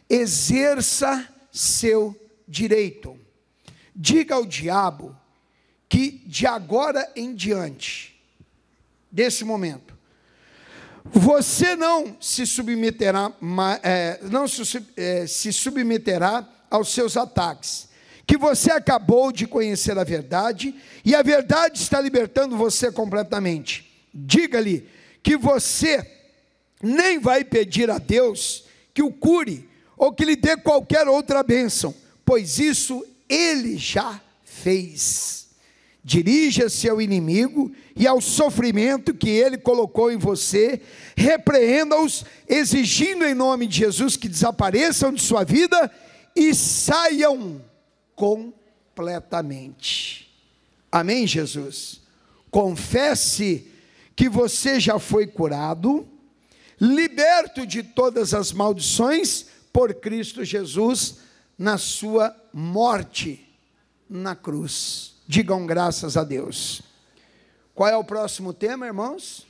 Exerça seu direito. Diga ao diabo que de agora em diante, desse momento, você não se submeterá, é, não é, se submeterá aos seus ataques que você acabou de conhecer a verdade e a verdade está libertando você completamente. Diga-lhe que você nem vai pedir a Deus que o cure ou que lhe dê qualquer outra bênção, pois isso ele já fez. Dirija-se ao inimigo e ao sofrimento que ele colocou em você, repreenda-os, exigindo em nome de Jesus que desapareçam de sua vida e saiam completamente. Amém, Jesus? Confesse que você já foi curado, liberto de todas as maldições por Cristo Jesus na sua morte na cruz. Digam graças a Deus. Qual é o próximo tema, irmãos?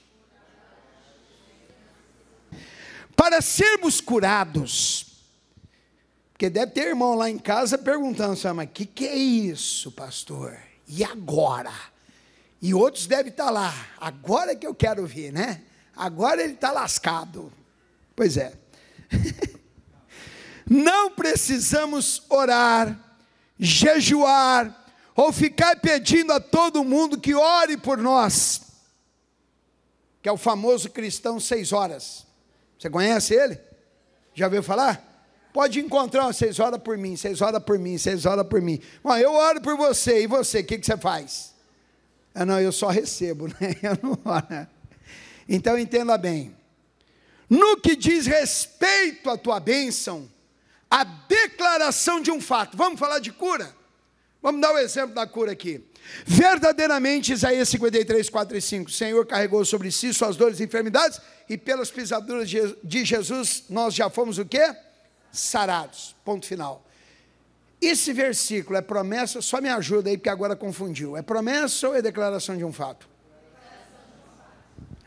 Para sermos curados, porque deve ter irmão lá em casa perguntando, mas o que, que é isso, pastor? E agora? E outros devem estar lá. Agora é que eu quero ver, né? Agora ele está lascado. Pois é. [laughs] Não precisamos orar, jejuar, ou ficar pedindo a todo mundo que ore por nós, que é o famoso cristão seis horas. Você conhece ele? Já ouviu falar? Pode encontrar, ó, seis horas por mim, seis horas por mim, seis horas por mim. Bom, eu oro por você, e você, o que, que você faz? Ah, não, eu só recebo, [laughs] né? Eu não Né? Então entenda bem. No que diz respeito à tua bênção, a declaração de um fato. Vamos falar de cura? Vamos dar o um exemplo da cura aqui. Verdadeiramente, Isaías 53, 4 e 5. O Senhor carregou sobre si suas dores e enfermidades, e pelas pisaduras de Jesus nós já fomos o quê? Sarados. Ponto final. Esse versículo é promessa, só me ajuda aí, porque agora confundiu. É promessa ou é declaração de um fato?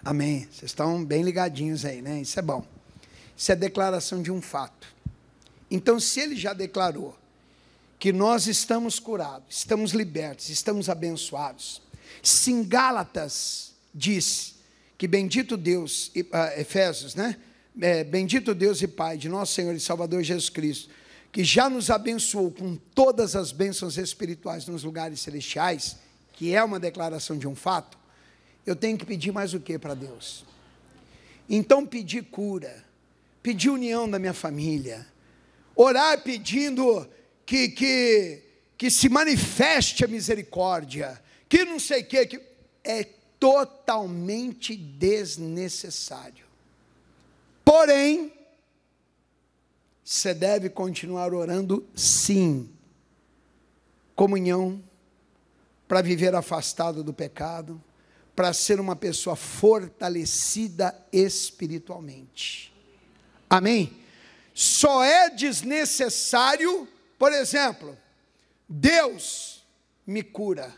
Amém. Vocês estão bem ligadinhos aí, né? Isso é bom. Isso é declaração de um fato. Então, se ele já declarou que nós estamos curados, estamos libertos, estamos abençoados, se em Gálatas diz que bendito Deus, ah, Efésios, né? É, bendito Deus e Pai de nosso Senhor e Salvador Jesus Cristo que já nos abençoou com todas as bênçãos espirituais nos lugares celestiais, que é uma declaração de um fato, eu tenho que pedir mais o que para Deus? Então, pedir cura, pedir união da minha família, orar pedindo que, que, que se manifeste a misericórdia, que não sei o que, que é totalmente desnecessário. Porém, você deve continuar orando, sim. Comunhão, para viver afastado do pecado, para ser uma pessoa fortalecida espiritualmente. Amém? Só é desnecessário, por exemplo, Deus me cura.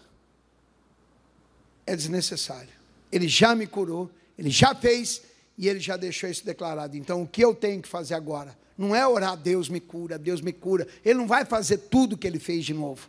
É desnecessário. Ele já me curou, ele já fez e ele já deixou isso declarado. Então, o que eu tenho que fazer agora? Não é orar, Deus me cura, Deus me cura. Ele não vai fazer tudo o que ele fez de novo.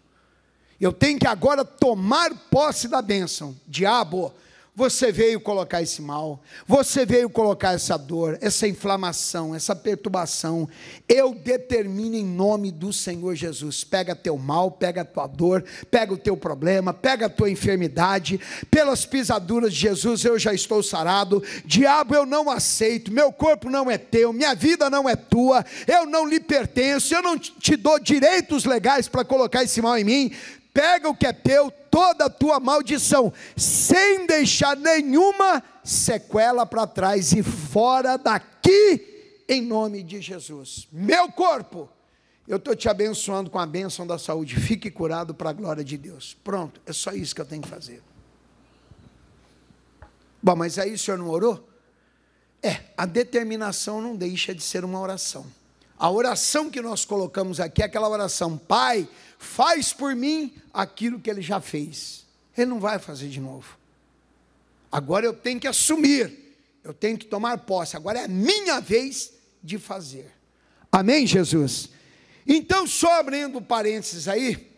Eu tenho que agora tomar posse da bênção. Diabo, você veio colocar esse mal, você veio colocar essa dor, essa inflamação, essa perturbação. Eu determino em nome do Senhor Jesus. Pega teu mal, pega tua dor, pega o teu problema, pega a tua enfermidade. Pelas pisaduras de Jesus eu já estou sarado. Diabo, eu não aceito. Meu corpo não é teu, minha vida não é tua. Eu não lhe pertenço. Eu não te dou direitos legais para colocar esse mal em mim pega o que é teu, toda a tua maldição, sem deixar nenhuma sequela para trás e fora daqui, em nome de Jesus. Meu corpo, eu estou te abençoando com a bênção da saúde, fique curado para a glória de Deus. Pronto, é só isso que eu tenho que fazer. Bom, mas aí o senhor não orou? É, a determinação não deixa de ser uma oração. A oração que nós colocamos aqui é aquela oração, Pai, faz por mim aquilo que ele já fez. Ele não vai fazer de novo. Agora eu tenho que assumir, eu tenho que tomar posse. Agora é a minha vez de fazer. Amém, Jesus? Então, só abrindo parênteses aí,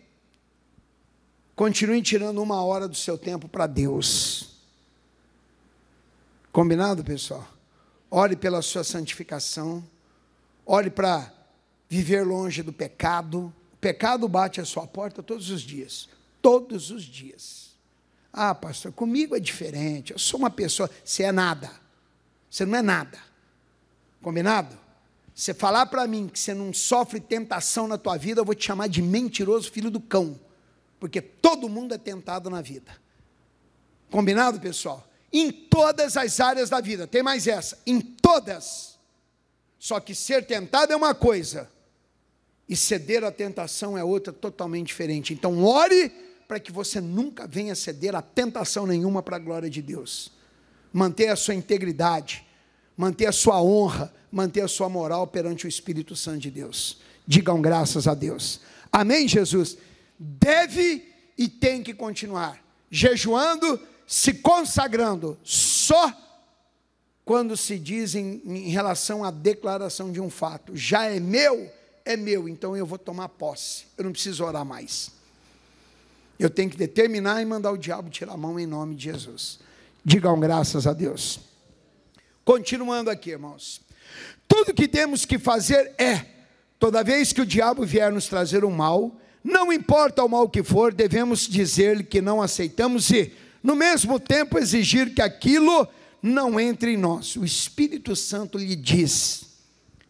continue tirando uma hora do seu tempo para Deus. Combinado, pessoal? Ore pela sua santificação, ore para viver longe do pecado, pecado bate a sua porta todos os dias. Todos os dias. Ah, pastor, comigo é diferente. Eu sou uma pessoa. Você é nada. Você não é nada. Combinado? Você falar para mim que você não sofre tentação na tua vida, eu vou te chamar de mentiroso filho do cão. Porque todo mundo é tentado na vida. Combinado, pessoal? Em todas as áreas da vida. Tem mais essa. Em todas. Só que ser tentado é uma coisa e ceder à tentação é outra totalmente diferente. Então, ore para que você nunca venha ceder a tentação nenhuma para a glória de Deus. Manter a sua integridade, manter a sua honra, manter a sua moral perante o Espírito Santo de Deus. Digam graças a Deus. Amém, Jesus? Deve e tem que continuar jejuando, se consagrando, só quando se diz em, em relação à declaração de um fato: já é meu é meu, então eu vou tomar posse. Eu não preciso orar mais. Eu tenho que determinar e mandar o diabo tirar a mão em nome de Jesus. Digam graças a Deus. Continuando aqui, irmãos. Tudo que temos que fazer é, toda vez que o diabo vier nos trazer o um mal, não importa o mal que for, devemos dizer-lhe que não aceitamos e, no mesmo tempo, exigir que aquilo não entre em nós. O Espírito Santo lhe diz.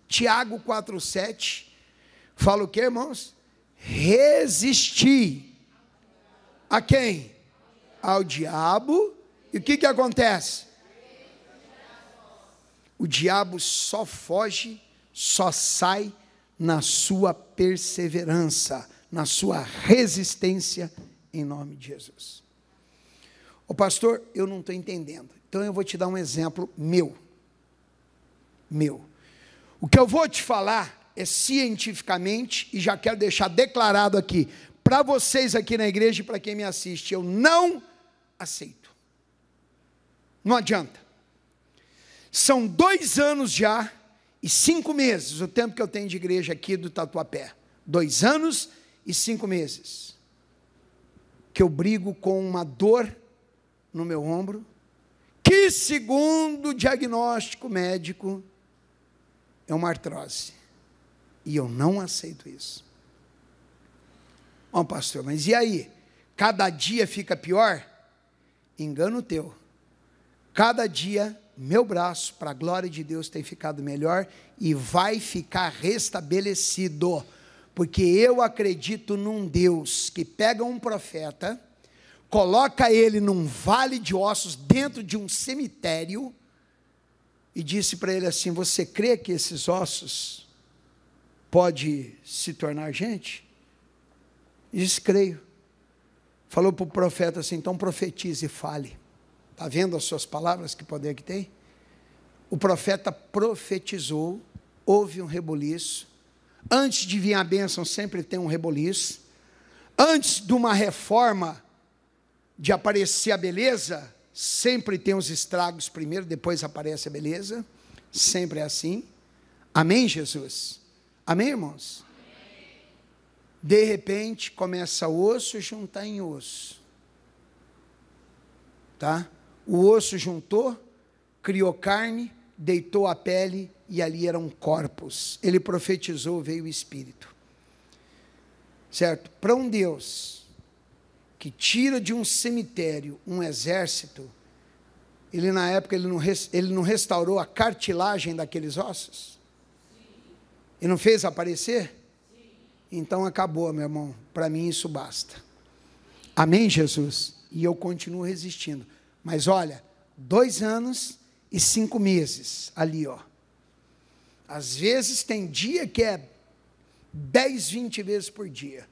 Tiago 4,7 Fala o que, irmãos? Resistir. A quem? Ao diabo. E o que, que acontece? O diabo só foge, só sai na sua perseverança, na sua resistência, em nome de Jesus. O pastor, eu não estou entendendo. Então eu vou te dar um exemplo meu. Meu. O que eu vou te falar é cientificamente, e já quero deixar declarado aqui, para vocês aqui na igreja e para quem me assiste, eu não aceito. Não adianta. São dois anos já e cinco meses, o tempo que eu tenho de igreja aqui do Tatuapé. Dois anos e cinco meses. Que eu brigo com uma dor no meu ombro, que, segundo o diagnóstico médico, é uma artrose. E eu não aceito isso. Bom, pastor, mas e aí? Cada dia fica pior? Engano teu. Cada dia, meu braço, para a glória de Deus, tem ficado melhor e vai ficar restabelecido. Porque eu acredito num Deus que pega um profeta, coloca ele num vale de ossos dentro de um cemitério e disse para ele assim: Você crê que esses ossos pode se tornar gente? Diz, creio. Falou para o profeta assim: então profetize e fale. Está vendo as suas palavras, que poder que tem? O profeta profetizou, houve um reboliço. Antes de vir a bênção, sempre tem um reboliço. Antes de uma reforma, de aparecer a beleza, sempre tem os estragos primeiro, depois aparece a beleza. Sempre é assim. Amém, Jesus? Amém, irmãos? De repente começa osso juntar em osso. Tá? O osso juntou, criou carne, deitou a pele e ali eram corpos. Ele profetizou, veio o espírito. Certo? Para um Deus que tira de um cemitério um exército, ele na época ele não, ele não restaurou a cartilagem daqueles ossos? E não fez aparecer? Então acabou, meu irmão. Para mim isso basta. Amém, Jesus? E eu continuo resistindo. Mas olha, dois anos e cinco meses ali, ó. Às vezes tem dia que é 10, 20 vezes por dia.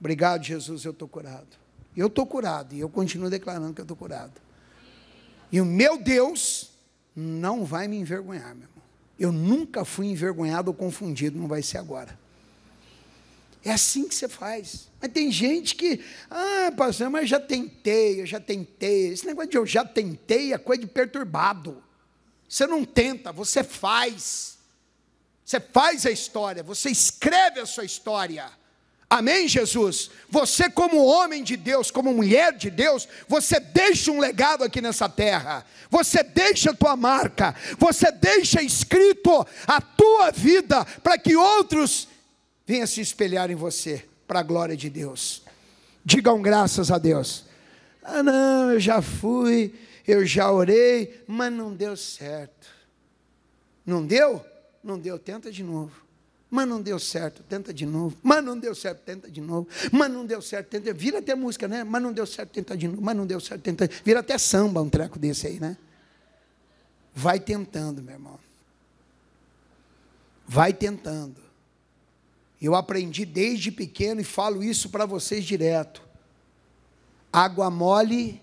Obrigado, Jesus, eu estou curado. Eu estou curado e eu continuo declarando que eu estou curado. E o meu Deus não vai me envergonhar, meu irmão. Eu nunca fui envergonhado ou confundido, não vai ser agora. É assim que você faz. Mas tem gente que, ah, pastor, mas já tentei, eu já tentei. Esse negócio de eu já tentei é coisa de perturbado. Você não tenta, você faz. Você faz a história, você escreve a sua história. Amém, Jesus? Você, como homem de Deus, como mulher de Deus, você deixa um legado aqui nessa terra, você deixa a tua marca, você deixa escrito a tua vida, para que outros venham se espelhar em você, para a glória de Deus. Digam graças a Deus. Ah, não, eu já fui, eu já orei, mas não deu certo. Não deu? Não deu, tenta de novo. Mas não deu certo, tenta de novo. Mas não deu certo, tenta de novo. Mas não deu certo, tenta. Vira até música, né? Mas não deu certo, tenta de novo. Mas não deu certo, tenta. Vira até samba um treco desse aí, né? Vai tentando, meu irmão. Vai tentando. Eu aprendi desde pequeno e falo isso para vocês direto. Água mole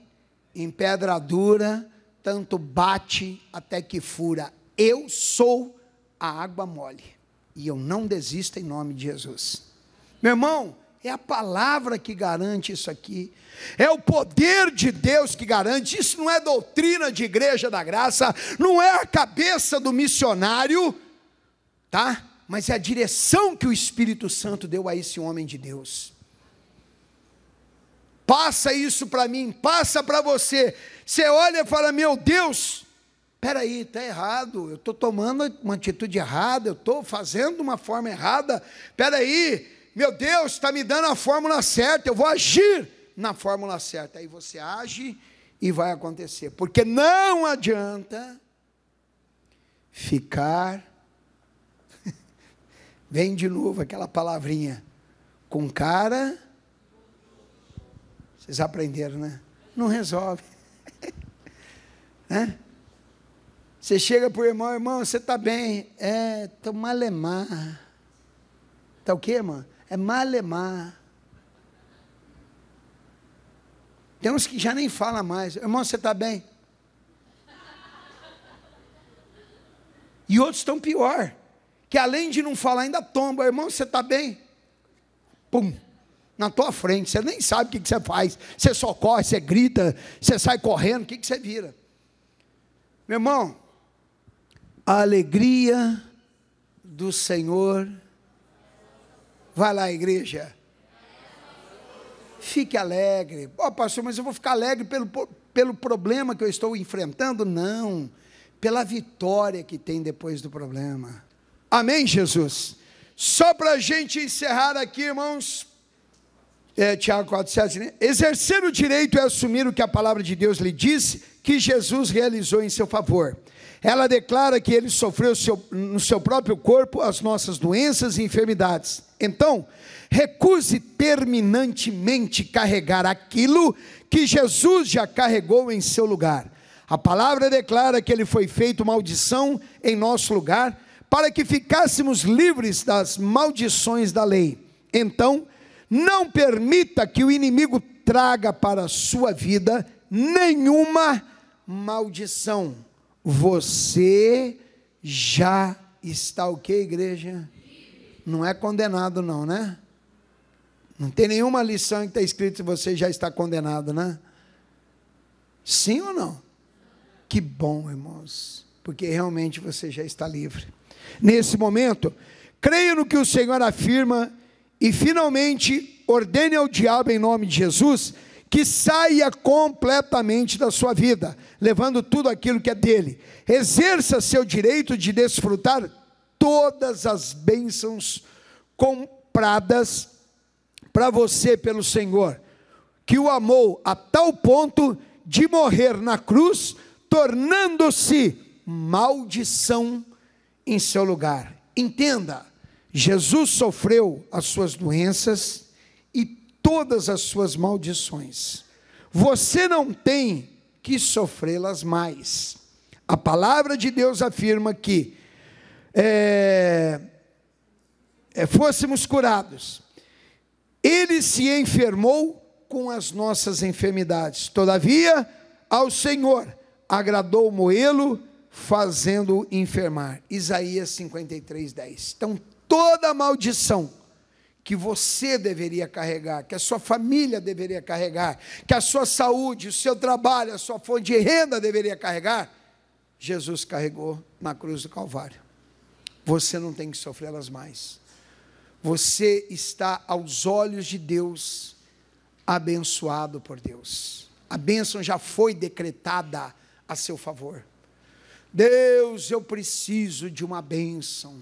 em pedra dura, tanto bate até que fura. Eu sou a água mole e eu não desisto em nome de Jesus. Meu irmão, é a palavra que garante isso aqui. É o poder de Deus que garante. Isso não é doutrina de igreja da graça, não é a cabeça do missionário, tá? Mas é a direção que o Espírito Santo deu a esse homem de Deus. Passa isso para mim, passa para você. Você olha e fala: "Meu Deus, Espera aí, está errado, eu estou tomando uma atitude errada, eu estou fazendo uma forma errada. Espera aí, meu Deus, está me dando a fórmula certa, eu vou agir na fórmula certa. Aí você age e vai acontecer. Porque não adianta ficar. [laughs] Vem de novo aquela palavrinha. Com cara. Vocês aprenderam, né? Não resolve. [laughs] né? Você chega para o irmão, irmão, você está bem? É, estou malemar. Está o quê, irmão? É malemar. Tem uns que já nem fala mais. Irmão, você está bem? E outros estão pior. Que além de não falar, ainda tomba. Irmão, você está bem? Pum. Na tua frente. Você nem sabe o que, que você faz. Você socorre, você grita, você sai correndo. O que, que você vira? Meu irmão, a alegria do Senhor. Vai lá, igreja. Fique alegre. Ó, oh, pastor, mas eu vou ficar alegre pelo, pelo problema que eu estou enfrentando? Não. Pela vitória que tem depois do problema. Amém, Jesus? Só para a gente encerrar aqui, irmãos, é, Tiago 4,7, né? Exercer o direito é assumir o que a palavra de Deus lhe disse, que Jesus realizou em seu favor. Ela declara que ele sofreu seu, no seu próprio corpo as nossas doenças e enfermidades. Então, recuse terminantemente carregar aquilo que Jesus já carregou em seu lugar. A palavra declara que ele foi feito maldição em nosso lugar, para que ficássemos livres das maldições da lei. Então, não permita que o inimigo traga para a sua vida nenhuma maldição. Você já está o que, igreja? Não é condenado, não, né? Não tem nenhuma lição que está escrito que você já está condenado, né? Sim ou não? Que bom, irmãos, porque realmente você já está livre. Nesse momento, creio no que o Senhor afirma e finalmente, ordene ao diabo em nome de Jesus que saia completamente da sua vida, levando tudo aquilo que é dele. Exerça seu direito de desfrutar todas as bênçãos compradas para você pelo Senhor, que o amou a tal ponto de morrer na cruz, tornando-se maldição em seu lugar. Entenda, Jesus sofreu as suas doenças e todas as suas maldições. Você não tem que sofrê-las mais. A palavra de Deus afirma que é, é, fôssemos curados. Ele se enfermou com as nossas enfermidades. Todavia, ao Senhor agradou moê-lo, fazendo-o enfermar. Isaías 53, 10. Então, toda a maldição que você deveria carregar, que a sua família deveria carregar, que a sua saúde, o seu trabalho, a sua fonte de renda deveria carregar, Jesus carregou na cruz do Calvário. Você não tem que sofrê-las mais. Você está aos olhos de Deus, abençoado por Deus. A bênção já foi decretada a seu favor. Deus, eu preciso de uma bênção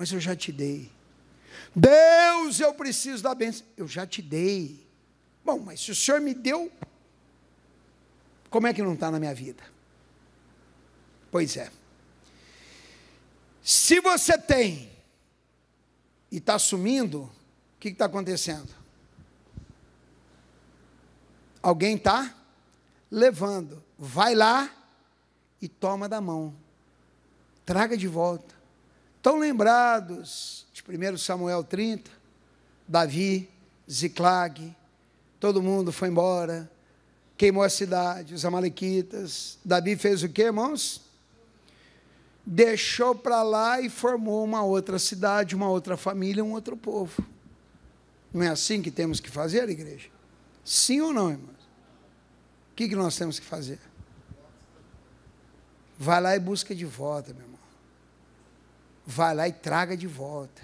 mas eu já te dei. Deus, eu preciso da bênção. Eu já te dei. Bom, mas se o Senhor me deu, como é que não está na minha vida? Pois é. Se você tem e está sumindo, o que está acontecendo? Alguém está levando. Vai lá e toma da mão. Traga de volta. Estão lembrados de 1 Samuel 30? Davi, Ziclag, todo mundo foi embora, queimou a cidade, os amalequitas. Davi fez o quê, irmãos? Deixou para lá e formou uma outra cidade, uma outra família, um outro povo. Não é assim que temos que fazer, igreja? Sim ou não, irmãos? O que, que nós temos que fazer? Vai lá e busca de volta, meu irmão vai lá e traga de volta.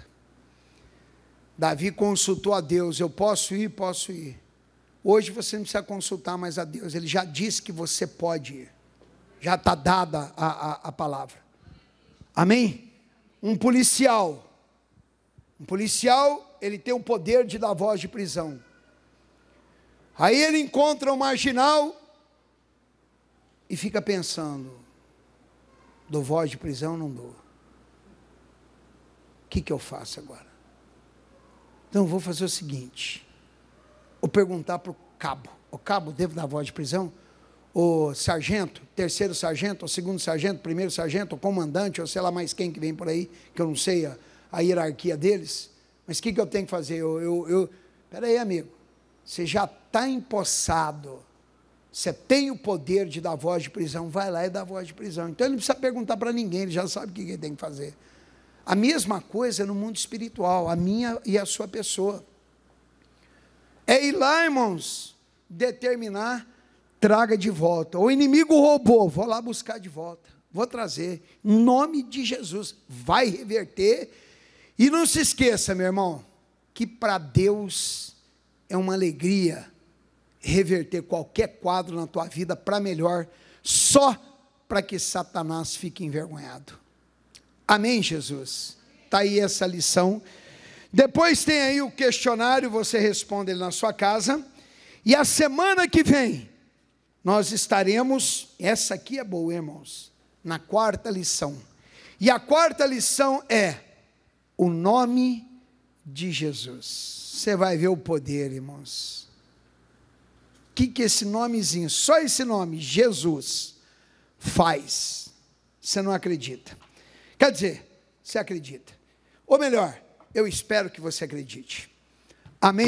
Davi consultou a Deus: Eu posso ir? Posso ir. Hoje você não precisa consultar mais a Deus, ele já disse que você pode ir. Já está dada a, a, a palavra. Amém? Um policial. Um policial, ele tem o poder de dar voz de prisão. Aí ele encontra um marginal e fica pensando: dou voz de prisão ou não dou? O que, que eu faço agora? Então eu vou fazer o seguinte: vou perguntar para o cabo. O cabo, devo dar voz de prisão? O sargento, terceiro sargento, o segundo sargento, primeiro sargento, o comandante, ou sei lá mais quem que vem por aí, que eu não sei a, a hierarquia deles. Mas o que, que eu tenho que fazer? Eu, eu, eu... Peraí, amigo. Você já está empossado. Você tem o poder de dar voz de prisão. Vai lá e dá voz de prisão. Então ele não precisa perguntar para ninguém, ele já sabe o que ele tem que fazer. A mesma coisa no mundo espiritual, a minha e a sua pessoa. É ir lá, irmãos, determinar, traga de volta. O inimigo roubou, vou lá buscar de volta. Vou trazer, em nome de Jesus, vai reverter. E não se esqueça, meu irmão, que para Deus é uma alegria reverter qualquer quadro na tua vida para melhor, só para que Satanás fique envergonhado. Amém, Jesus? Está aí essa lição. Depois tem aí o questionário, você responde ele na sua casa. E a semana que vem, nós estaremos. Essa aqui é boa, irmãos. Na quarta lição. E a quarta lição é o nome de Jesus. Você vai ver o poder, irmãos. O que, que esse nomezinho, só esse nome, Jesus, faz? Você não acredita. Quer dizer, você acredita. Ou melhor, eu espero que você acredite. Amém?